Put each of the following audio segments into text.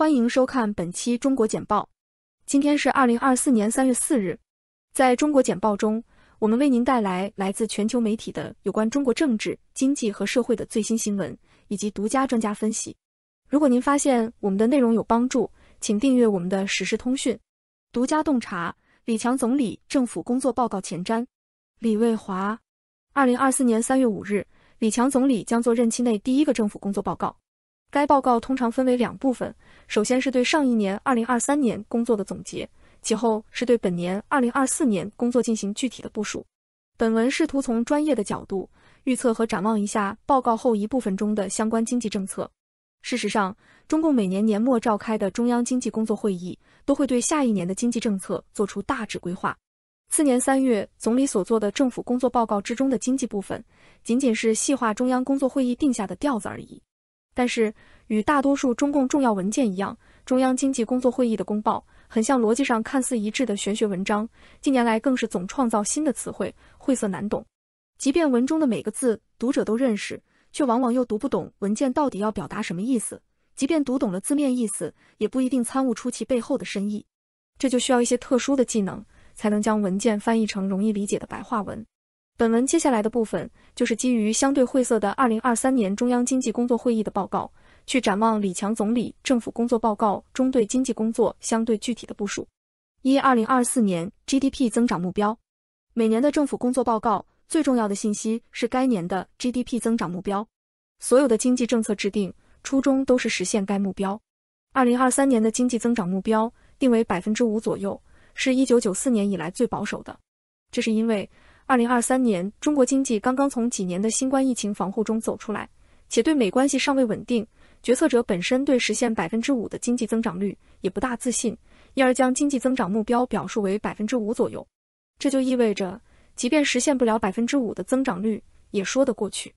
欢迎收看本期中国简报。今天是二零二四年三月四日。在中国简报中，我们为您带来来自全球媒体的有关中国政治、经济和社会的最新新闻以及独家专家分析。如果您发现我们的内容有帮助，请订阅我们的实时通讯、独家洞察。李强总理政府工作报告前瞻。李卫华，二零二四年三月五日，李强总理将做任期内第一个政府工作报告。该报告通常分为两部分，首先是对上一年二零二三年工作的总结，其后是对本年二零二四年工作进行具体的部署。本文试图从专业的角度预测和展望一下报告后一部分中的相关经济政策。事实上，中共每年年末召开的中央经济工作会议都会对下一年的经济政策做出大致规划，次年三月总理所做的政府工作报告之中的经济部分，仅仅是细化中央工作会议定下的调子而已。但是，与大多数中共重要文件一样，中央经济工作会议的公报很像逻辑上看似一致的玄学文章。近年来，更是总创造新的词汇，晦涩难懂。即便文中的每个字读者都认识，却往往又读不懂文件到底要表达什么意思。即便读懂了字面意思，也不一定参悟出其背后的深意。这就需要一些特殊的技能，才能将文件翻译成容易理解的白话文。本文接下来的部分就是基于相对晦涩的二零二三年中央经济工作会议的报告，去展望李强总理政府工作报告中对经济工作相对具体的部署。一，二零二四年 GDP 增长目标。每年的政府工作报告最重要的信息是该年的 GDP 增长目标。所有的经济政策制定初衷都是实现该目标。二零二三年的经济增长目标定为百分之五左右，是一九九四年以来最保守的。这是因为。二零二三年，中国经济刚刚从几年的新冠疫情防护中走出来，且对美关系尚未稳定，决策者本身对实现百分之五的经济增长率也不大自信，因而将经济增长目标表述为百分之五左右。这就意味着，即便实现不了百分之五的增长率，也说得过去。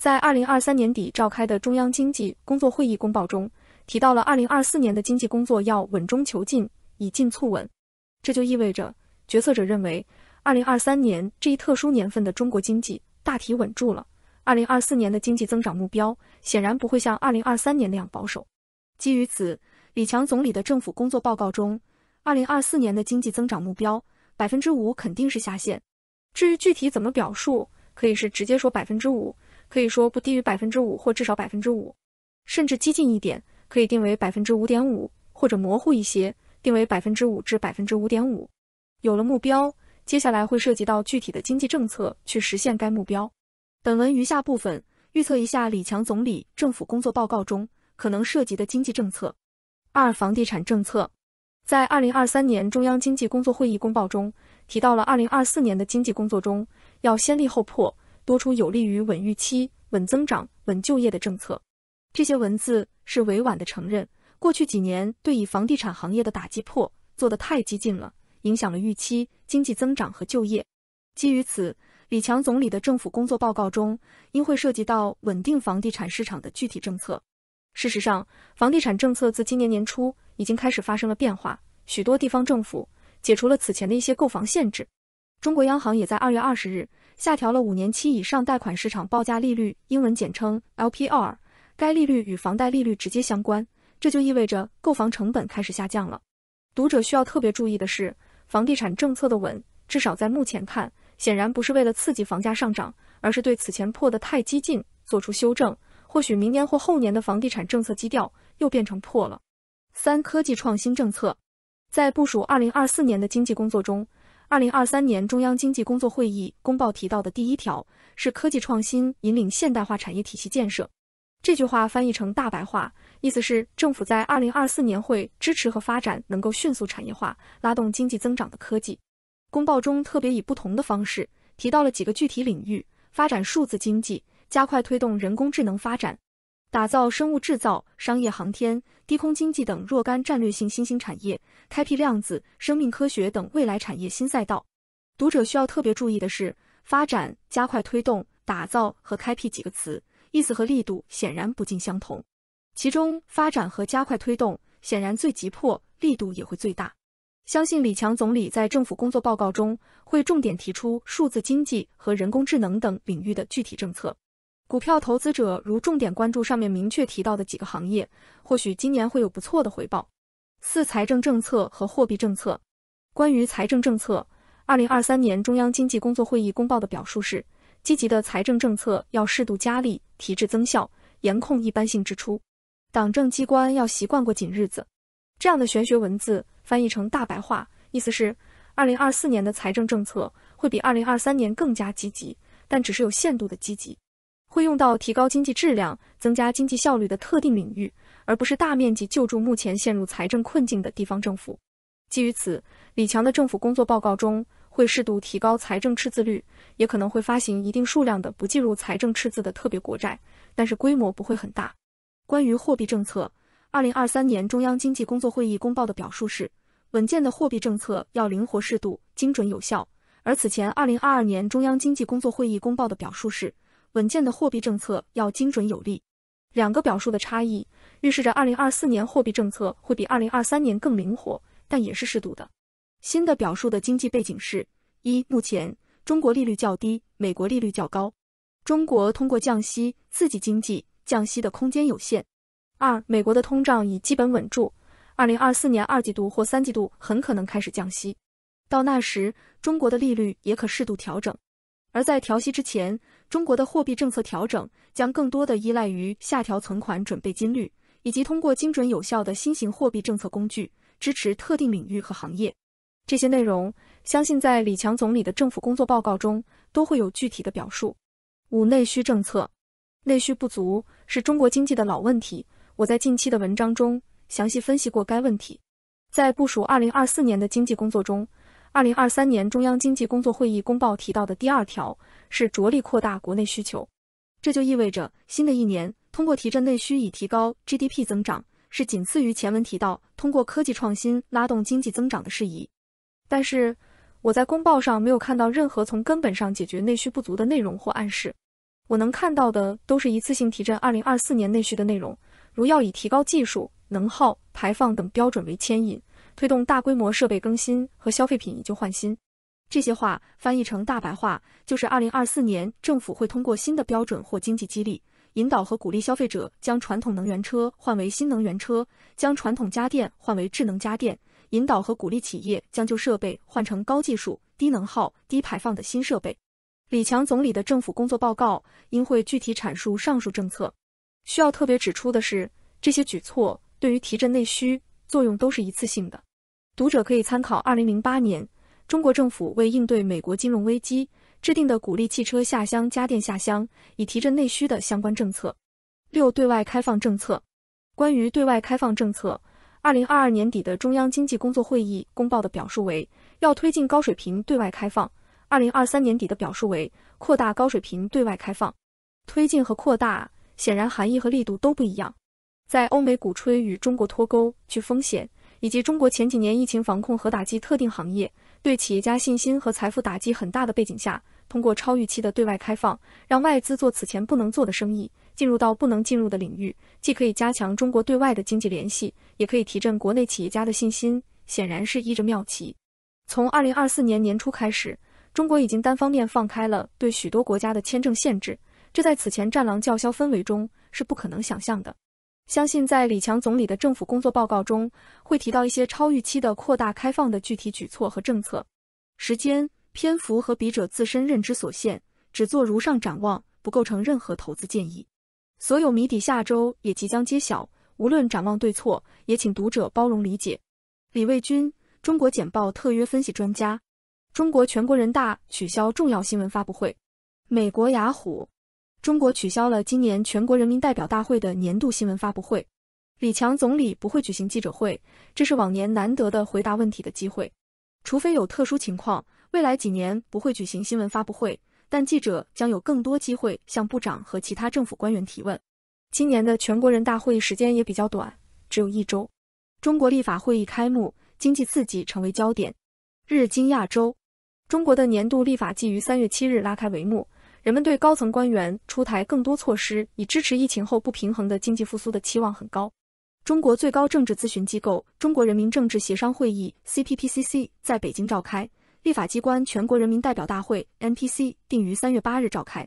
在二零二三年底召开的中央经济工作会议公报中，提到了二零二四年的经济工作要稳中求进，以进促稳。这就意味着，决策者认为。二零二三年这一特殊年份的中国经济大体稳住了，二零二四年的经济增长目标显然不会像二零二三年那样保守。基于此，李强总理的政府工作报告中，二零二四年的经济增长目标百分之五肯定是下限。至于具体怎么表述，可以是直接说百分之五，可以说不低于百分之五或至少百分之五，甚至激进一点，可以定为百分之五点五，或者模糊一些，定为百分之五至百分之五点五。有了目标。接下来会涉及到具体的经济政策，去实现该目标。本文余下部分预测一下李强总理政府工作报告中可能涉及的经济政策。二、房地产政策，在二零二三年中央经济工作会议公报中提到了，二零二四年的经济工作中要先立后破，多出有利于稳预期、稳增长、稳就业的政策。这些文字是委婉的承认，过去几年对以房地产行业的打击破做的太激进了，影响了预期。经济增长和就业。基于此，李强总理的政府工作报告中应会涉及到稳定房地产市场的具体政策。事实上，房地产政策自今年年初已经开始发生了变化，许多地方政府解除了此前的一些购房限制。中国央行也在二月二十日下调了五年期以上贷款市场报价利率（英文简称 LPR），该利率与房贷利率直接相关，这就意味着购房成本开始下降了。读者需要特别注意的是。房地产政策的稳，至少在目前看，显然不是为了刺激房价上涨，而是对此前破的太激进做出修正。或许明年或后年的房地产政策基调又变成破了。三、科技创新政策，在部署2024年的经济工作中，2023年中央经济工作会议公报提到的第一条是科技创新引领现代化产业体系建设。这句话翻译成大白话，意思是政府在二零二四年会支持和发展能够迅速产业化、拉动经济增长的科技。公报中特别以不同的方式提到了几个具体领域：发展数字经济，加快推动人工智能发展，打造生物制造、商业航天、低空经济等若干战略性新兴产业，开辟量子、生命科学等未来产业新赛道。读者需要特别注意的是“发展”“加快推动”“打造”和“开辟”几个词。意思和力度显然不尽相同，其中发展和加快推动显然最急迫，力度也会最大。相信李强总理在政府工作报告中会重点提出数字经济和人工智能等领域的具体政策。股票投资者如重点关注上面明确提到的几个行业，或许今年会有不错的回报。四、财政政策和货币政策。关于财政政策，二零二三年中央经济工作会议公报的表述是。积极的财政政策要适度加力、提质增效，严控一般性支出，党政机关要习惯过紧日子。这样的玄学文字翻译成大白话，意思是，二零二四年的财政政策会比二零二三年更加积极，但只是有限度的积极，会用到提高经济质量、增加经济效率的特定领域，而不是大面积救助目前陷入财政困境的地方政府。基于此，李强的政府工作报告中。会适度提高财政赤字率，也可能会发行一定数量的不计入财政赤字的特别国债，但是规模不会很大。关于货币政策，二零二三年中央经济工作会议公报的表述是，稳健的货币政策要灵活适度、精准有效；而此前二零二二年中央经济工作会议公报的表述是，稳健的货币政策要精准有力。两个表述的差异，预示着二零二四年货币政策会比二零二三年更灵活，但也是适度的。新的表述的经济背景是：一、目前中国利率较低，美国利率较高，中国通过降息刺激经济，降息的空间有限；二、美国的通胀已基本稳住，2024年二季度或三季度很可能开始降息，到那时中国的利率也可适度调整；而在调息之前，中国的货币政策调整将更多的依赖于下调存款准备金率，以及通过精准有效的新型货币政策工具支持特定领域和行业。这些内容，相信在李强总理的政府工作报告中都会有具体的表述。五、内需政策，内需不足是中国经济的老问题。我在近期的文章中详细分析过该问题。在部署二零二四年的经济工作中，二零二三年中央经济工作会议公报提到的第二条是着力扩大国内需求，这就意味着新的一年通过提振内需以提高 GDP 增长，是仅次于前文提到通过科技创新拉动经济增长的事宜。但是我在公报上没有看到任何从根本上解决内需不足的内容或暗示，我能看到的都是一次性提振二零二四年内需的内容，如要以提高技术、能耗、排放等标准为牵引，推动大规模设备更新和消费品以旧换新。这些话翻译成大白话，就是二零二四年政府会通过新的标准或经济激励，引导和鼓励消费者将传统能源车换为新能源车，将传统家电换为智能家电。引导和鼓励企业将旧设备换成高技术、低能耗、低排放的新设备。李强总理的政府工作报告应会具体阐述上述政策。需要特别指出的是，这些举措对于提振内需作用都是一次性的。读者可以参考二零零八年中国政府为应对美国金融危机制定的鼓励汽车下乡、家电下乡以提振内需的相关政策。六、对外开放政策。关于对外开放政策。二零二二年底的中央经济工作会议公报的表述为，要推进高水平对外开放；二零二三年底的表述为，扩大高水平对外开放。推进和扩大，显然含义和力度都不一样。在欧美鼓吹与中国脱钩、去风险，以及中国前几年疫情防控和打击特定行业，对企业家信心和财富打击很大的背景下，通过超预期的对外开放，让外资做此前不能做的生意，进入到不能进入的领域，既可以加强中国对外的经济联系。也可以提振国内企业家的信心，显然是依着妙棋。从二零二四年年初开始，中国已经单方面放开了对许多国家的签证限制，这在此前战狼叫嚣氛围中是不可能想象的。相信在李强总理的政府工作报告中，会提到一些超预期的扩大开放的具体举措和政策。时间、篇幅和笔者自身认知所限，只做如上展望，不构成任何投资建议。所有谜底下周也即将揭晓。无论展望对错，也请读者包容理解。李卫军，中国简报特约分析专家。中国全国人大取消重要新闻发布会。美国雅虎，中国取消了今年全国人民代表大会的年度新闻发布会。李强总理不会举行记者会，这是往年难得的回答问题的机会。除非有特殊情况，未来几年不会举行新闻发布会，但记者将有更多机会向部长和其他政府官员提问。今年的全国人大会议时间也比较短，只有一周。中国立法会议开幕，经济刺激成为焦点。日经亚洲，中国的年度立法季于三月七日拉开帷幕，人们对高层官员出台更多措施以支持疫情后不平衡的经济复苏的期望很高。中国最高政治咨询机构中国人民政治协商会议 （CPPCC） 在北京召开，立法机关全国人民代表大会 （NPC） 定于三月八日召开。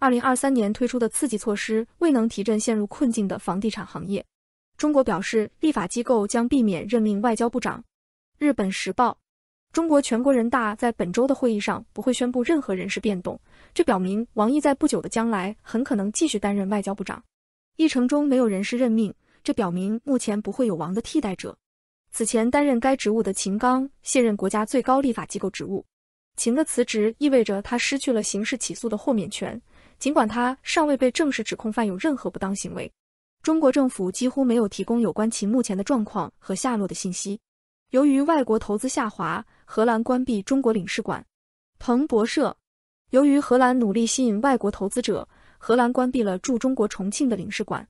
二零二三年推出的刺激措施未能提振陷入困境的房地产行业。中国表示，立法机构将避免任命外交部长。日本时报：中国全国人大在本周的会议上不会宣布任何人事变动，这表明王毅在不久的将来很可能继续担任外交部长。议程中没有人事任命，这表明目前不会有王的替代者。此前担任该职务的秦刚卸任国家最高立法机构职务，秦的辞职意味着他失去了刑事起诉的豁免权。尽管他尚未被正式指控犯有任何不当行为，中国政府几乎没有提供有关其目前的状况和下落的信息。由于外国投资下滑，荷兰关闭中国领事馆。彭博社。由于荷兰努力吸引外国投资者，荷兰关闭了驻中国重庆的领事馆。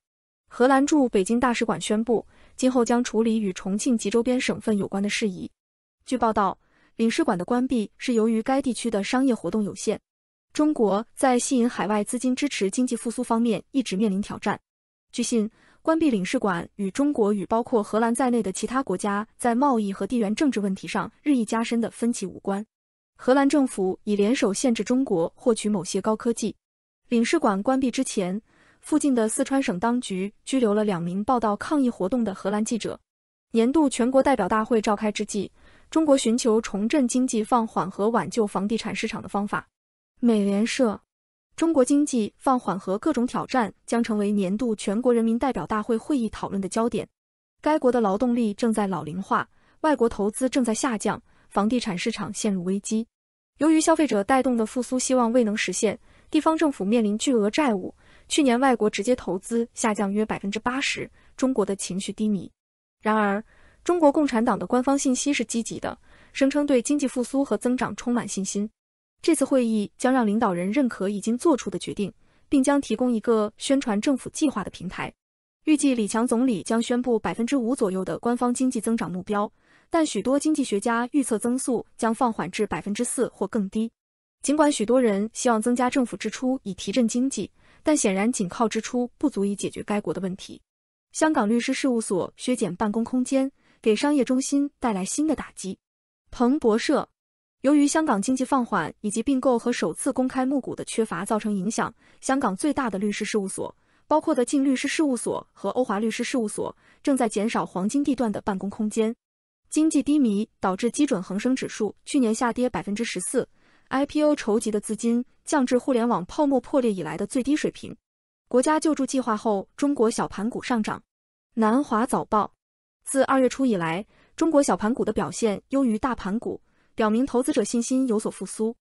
荷兰驻北京大使馆宣布，今后将处理与重庆及周边省份有关的事宜。据报道，领事馆的关闭是由于该地区的商业活动有限。中国在吸引海外资金支持经济复苏方面一直面临挑战。据信，关闭领事馆与中国与包括荷兰在内的其他国家在贸易和地缘政治问题上日益加深的分歧无关。荷兰政府已联手限制中国获取某些高科技。领事馆关闭之前，附近的四川省当局拘留了两名报道抗议活动的荷兰记者。年度全国代表大会召开之际，中国寻求重振经济、放缓和挽救房地产市场的方法。美联社，中国经济放缓和各种挑战将成为年度全国人民代表大会会议讨论的焦点。该国的劳动力正在老龄化，外国投资正在下降，房地产市场陷入危机。由于消费者带动的复苏希望未能实现，地方政府面临巨额债务。去年外国直接投资下降约百分之八十，中国的情绪低迷。然而，中国共产党的官方信息是积极的，声称对经济复苏和增长充满信心。这次会议将让领导人认可已经做出的决定，并将提供一个宣传政府计划的平台。预计李强总理将宣布百分之五左右的官方经济增长目标，但许多经济学家预测增速将放缓至百分之四或更低。尽管许多人希望增加政府支出以提振经济，但显然仅靠支出不足以解决该国的问题。香港律师事务所削减办公空间，给商业中心带来新的打击。彭博社。由于香港经济放缓以及并购和首次公开募股的缺乏造成影响，香港最大的律师事务所，包括的晋律师事务所和欧华律师事务所，正在减少黄金地段的办公空间。经济低迷导致基准恒生指数去年下跌百分之十四，IPO 筹集的资金降至互联网泡沫破裂以来的最低水平。国家救助计划后，中国小盘股上涨。南华早报，自二月初以来，中国小盘股的表现优于大盘股。表明投资者信心有所复苏，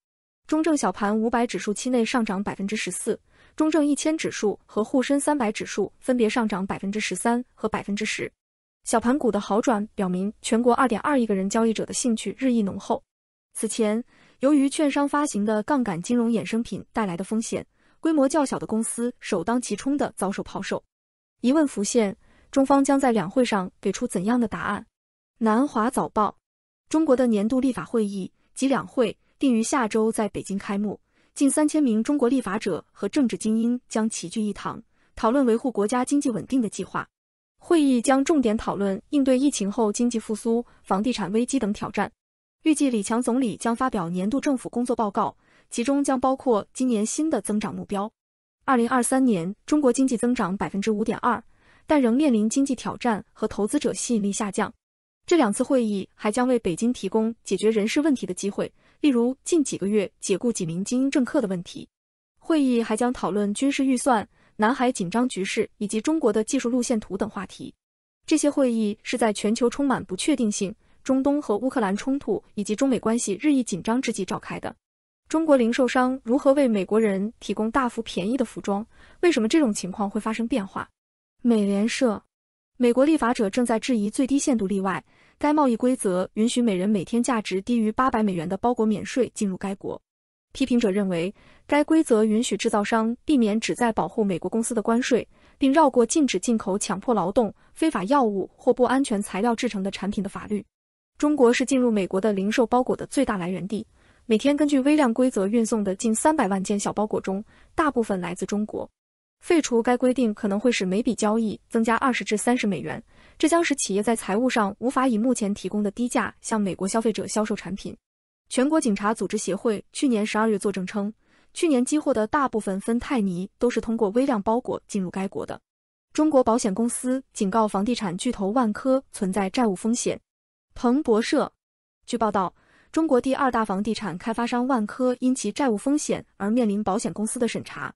中证小盘五百指数期内上涨百分之十四，中证一千指数和沪深三百指数分别上涨百分之十三和百分之十。小盘股的好转表明全国二点二亿个人交易者的兴趣日益浓厚。此前，由于券商发行的杠杆金融衍生品带来的风险，规模较小的公司首当其冲的遭受抛售。疑问浮现，中方将在两会上给出怎样的答案？南华早报。中国的年度立法会议及两会定于下周在北京开幕，近三千名中国立法者和政治精英将齐聚一堂，讨论维护国家经济稳定的计划。会议将重点讨论应对疫情后经济复苏、房地产危机等挑战。预计李强总理将发表年度政府工作报告，其中将包括今年新的增长目标。二零二三年中国经济增长百分之五点二，但仍面临经济挑战和投资者吸引力下降。这两次会议还将为北京提供解决人事问题的机会，例如近几个月解雇几名精英政客的问题。会议还将讨论军事预算、南海紧张局势以及中国的技术路线图等话题。这些会议是在全球充满不确定性、中东和乌克兰冲突以及中美关系日益紧张之际召开的。中国零售商如何为美国人提供大幅便宜的服装？为什么这种情况会发生变化？美联社，美国立法者正在质疑最低限度例外。该贸易规则允许每人每天价值低于八百美元的包裹免税进入该国。批评者认为，该规则允许制造商避免旨在保护美国公司的关税，并绕过禁止进口强迫劳动、非法药物或不安全材料制成的产品的法律。中国是进入美国的零售包裹的最大来源地。每天根据微量规则运送的近三百万件小包裹中，大部分来自中国。废除该规定可能会使每笔交易增加二十至三十美元。这将使企业在财务上无法以目前提供的低价向美国消费者销售产品。全国警察组织协会去年十二月作证称，去年激获的大部分芬太尼都是通过微量包裹进入该国的。中国保险公司警告房地产巨头万科存在债务风险。彭博社，据报道，中国第二大房地产开发商万科因其债务风险而面临保险公司的审查。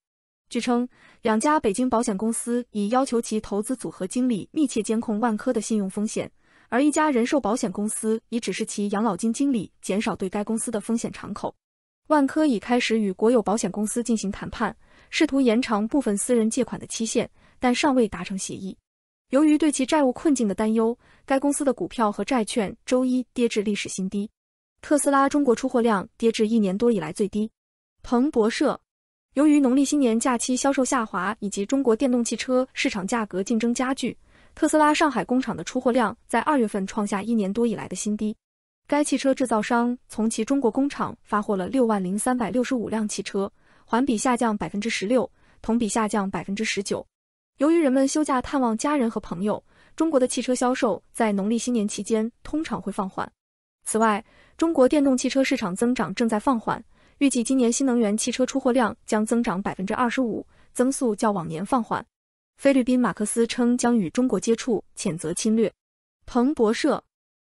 据称，两家北京保险公司已要求其投资组合经理密切监控万科的信用风险，而一家人寿保险公司已指示其养老金经理减少对该公司的风险敞口。万科已开始与国有保险公司进行谈判，试图延长部分私人借款的期限，但尚未达成协议。由于对其债务困境的担忧，该公司的股票和债券周一跌至历史新低。特斯拉中国出货量跌至一年多以来最低。彭博社。由于农历新年假期销售下滑，以及中国电动汽车市场价格竞争加剧，特斯拉上海工厂的出货量在二月份创下一年多以来的新低。该汽车制造商从其中国工厂发货了六万零三百六十五辆汽车，环比下降百分之十六，同比下降百分之十九。由于人们休假探望家人和朋友，中国的汽车销售在农历新年期间通常会放缓。此外，中国电动汽车市场增长正在放缓。预计今年新能源汽车出货量将增长百分之二十五，增速较往年放缓。菲律宾马克思称将与中国接触，谴责侵略。彭博社，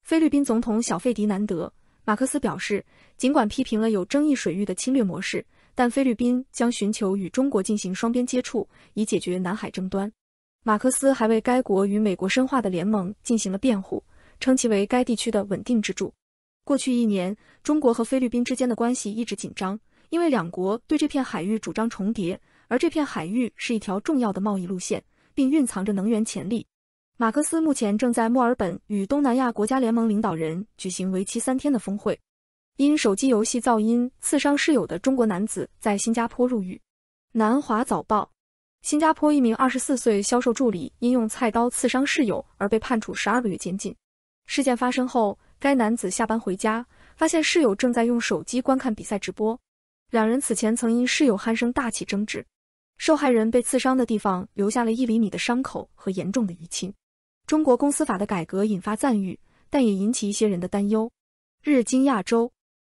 菲律宾总统小费迪南德·马克思表示，尽管批评了有争议水域的侵略模式，但菲律宾将寻求与中国进行双边接触，以解决南海争端。马克思还为该国与美国深化的联盟进行了辩护，称其为该地区的稳定支柱。过去一年，中国和菲律宾之间的关系一直紧张，因为两国对这片海域主张重叠，而这片海域是一条重要的贸易路线，并蕴藏着能源潜力。马克思目前正在墨尔本与东南亚国家联盟领导人举行为期三天的峰会。因手机游戏噪音刺伤室友的中国男子在新加坡入狱。南华早报：新加坡一名24岁销售助理因用菜刀刺伤室友而被判处12个月监禁。事件发生后。该男子下班回家，发现室友正在用手机观看比赛直播。两人此前曾因室友鼾声大起争执。受害人被刺伤的地方留下了一厘米的伤口和严重的淤青。中国公司法的改革引发赞誉，但也引起一些人的担忧。日经亚洲，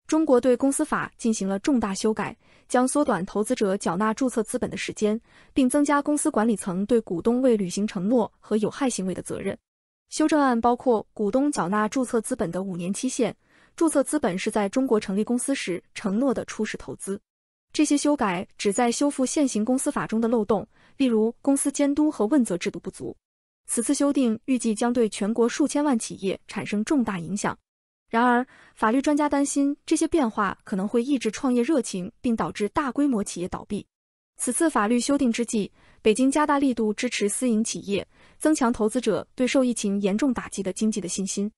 中国对公司法进行了重大修改，将缩短投资者缴纳注册资本的时间，并增加公司管理层对股东未履行承诺和有害行为的责任。修正案包括股东缴纳注册资本的五年期限，注册资本是在中国成立公司时承诺的初始投资。这些修改旨在修复现行公司法中的漏洞，例如公司监督和问责制度不足。此次修订预计将对全国数千万企业产生重大影响。然而，法律专家担心这些变化可能会抑制创业热情，并导致大规模企业倒闭。此次法律修订之际，北京加大力度支持私营企业，增强投资者对受疫情严重打击的经济的信心。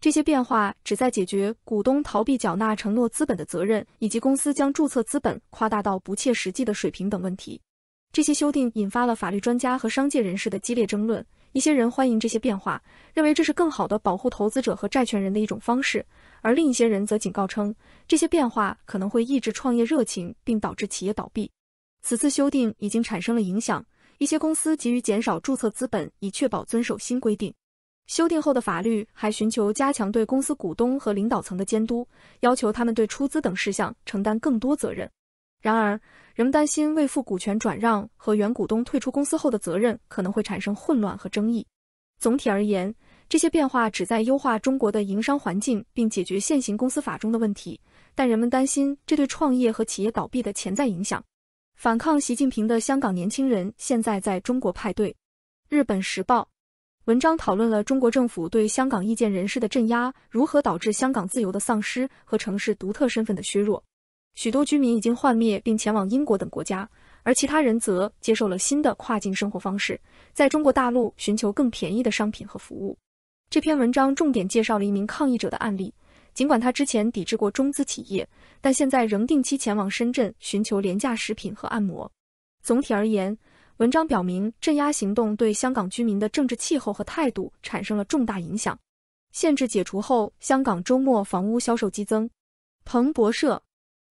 这些变化旨在解决股东逃避缴纳承诺资本的责任，以及公司将注册资本夸大到不切实际的水平等问题。这些修订引发了法律专家和商界人士的激烈争论。一些人欢迎这些变化，认为这是更好的保护投资者和债权人的一种方式；而另一些人则警告称，这些变化可能会抑制创业热情，并导致企业倒闭。此次修订已经产生了影响，一些公司急于减少注册资本以确保遵守新规定。修订后的法律还寻求加强对公司股东和领导层的监督，要求他们对出资等事项承担更多责任。然而，人们担心未付股权转让和原股东退出公司后的责任可能会产生混乱和争议。总体而言，这些变化旨在优化中国的营商环境并解决现行公司法中的问题，但人们担心这对创业和企业倒闭的潜在影响。反抗习近平的香港年轻人现在在中国派对。日本时报文章讨论了中国政府对香港意见人士的镇压如何导致香港自由的丧失和城市独特身份的削弱。许多居民已经幻灭并前往英国等国家，而其他人则接受了新的跨境生活方式，在中国大陆寻求更便宜的商品和服务。这篇文章重点介绍了一名抗议者的案例。尽管他之前抵制过中资企业，但现在仍定期前往深圳寻求廉价食品和按摩。总体而言，文章表明镇压行动对香港居民的政治气候和态度产生了重大影响。限制解除后，香港周末房屋销售激增。彭博社，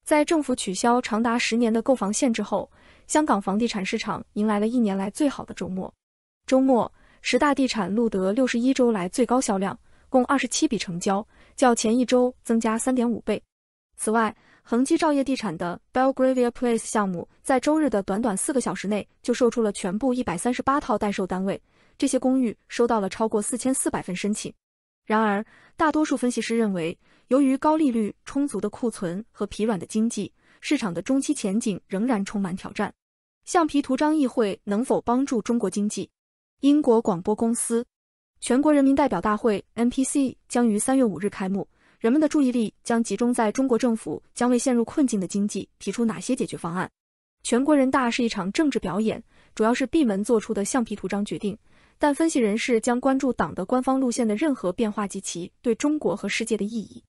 在政府取消长达十年的购房限制后，香港房地产市场迎来了一年来最好的周末。周末，十大地产录得六十一周来最高销量，共二十七笔成交。较前一周增加三点五倍。此外，恒基兆业地产的 Belgravia Place 项目在周日的短短四个小时内就售出了全部一百三十八套待售单位，这些公寓收到了超过四千四百份申请。然而，大多数分析师认为，由于高利率、充足的库存和疲软的经济，市场的中期前景仍然充满挑战。橡皮图章议会能否帮助中国经济？英国广播公司。全国人民代表大会 （NPC） 将于三月五日开幕，人们的注意力将集中在中国政府将为陷入困境的经济提出哪些解决方案。全国人大是一场政治表演，主要是闭门做出的橡皮图章决定。但分析人士将关注党的官方路线的任何变化及其对中国和世界的意义。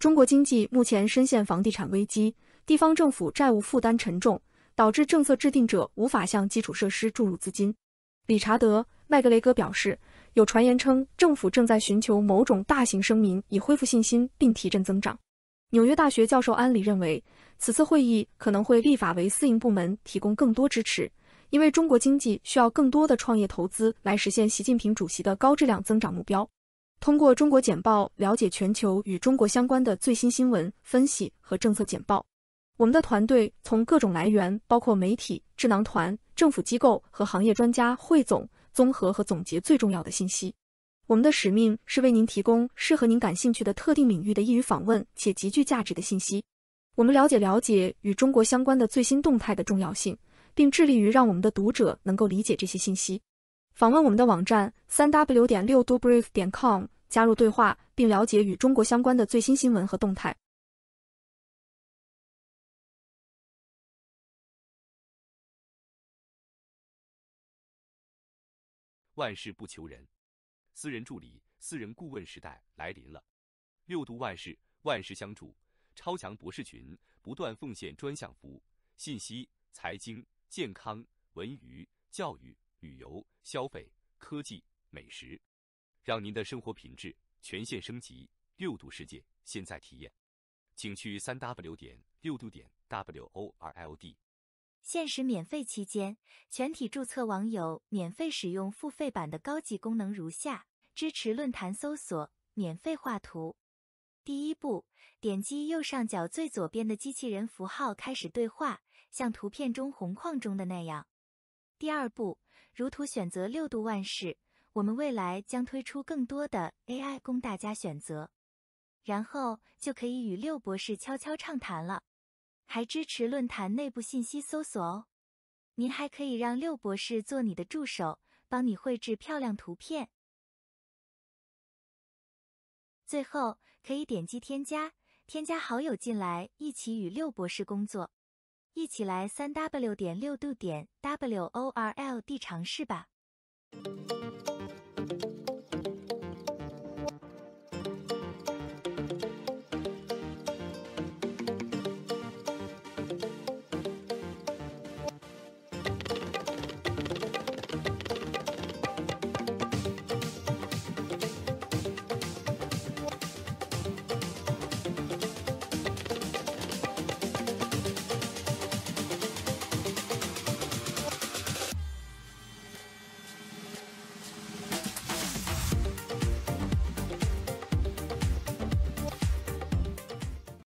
中国经济目前深陷房地产危机，地方政府债务负担沉重，导致政策制定者无法向基础设施注入资金。理查德·麦格雷戈表示。有传言称，政府正在寻求某种大型声明，以恢复信心并提振增长。纽约大学教授安里认为，此次会议可能会立法为私营部门提供更多支持，因为中国经济需要更多的创业投资来实现习近平主席的高质量增长目标。通过中国简报了解全球与中国相关的最新新闻分析和政策简报。我们的团队从各种来源，包括媒体、智囊团、政府机构和行业专家，汇总。综合和总结最重要的信息。我们的使命是为您提供适合您感兴趣的特定领域的易于访问且极具价值的信息。我们了解了解与中国相关的最新动态的重要性，并致力于让我们的读者能够理解这些信息。访问我们的网站三 w 点六 d o b r i e f c o m 加入对话，并了解与中国相关的最新新闻和动态。万事不求人，私人助理、私人顾问时代来临了。六度万事，万事相助，超强博士群不断奉献专项服务，信息、财经、健康、文娱、教育、旅游、消费、科技、美食，让您的生活品质全线升级。六度世界，现在体验，请去三 w 点六度点 w o r l d。限时免费期间，全体注册网友免费使用付费版的高级功能如下：支持论坛搜索，免费画图。第一步，点击右上角最左边的机器人符号，开始对话，像图片中红框中的那样。第二步，如图选择六度万事，我们未来将推出更多的 AI 供大家选择，然后就可以与六博士悄悄畅谈了。还支持论坛内部信息搜索哦，您还可以让六博士做你的助手，帮你绘制漂亮图片。最后，可以点击添加，添加好友进来一起与六博士工作，一起来三 w 点六度点 w o r l d 尝试吧。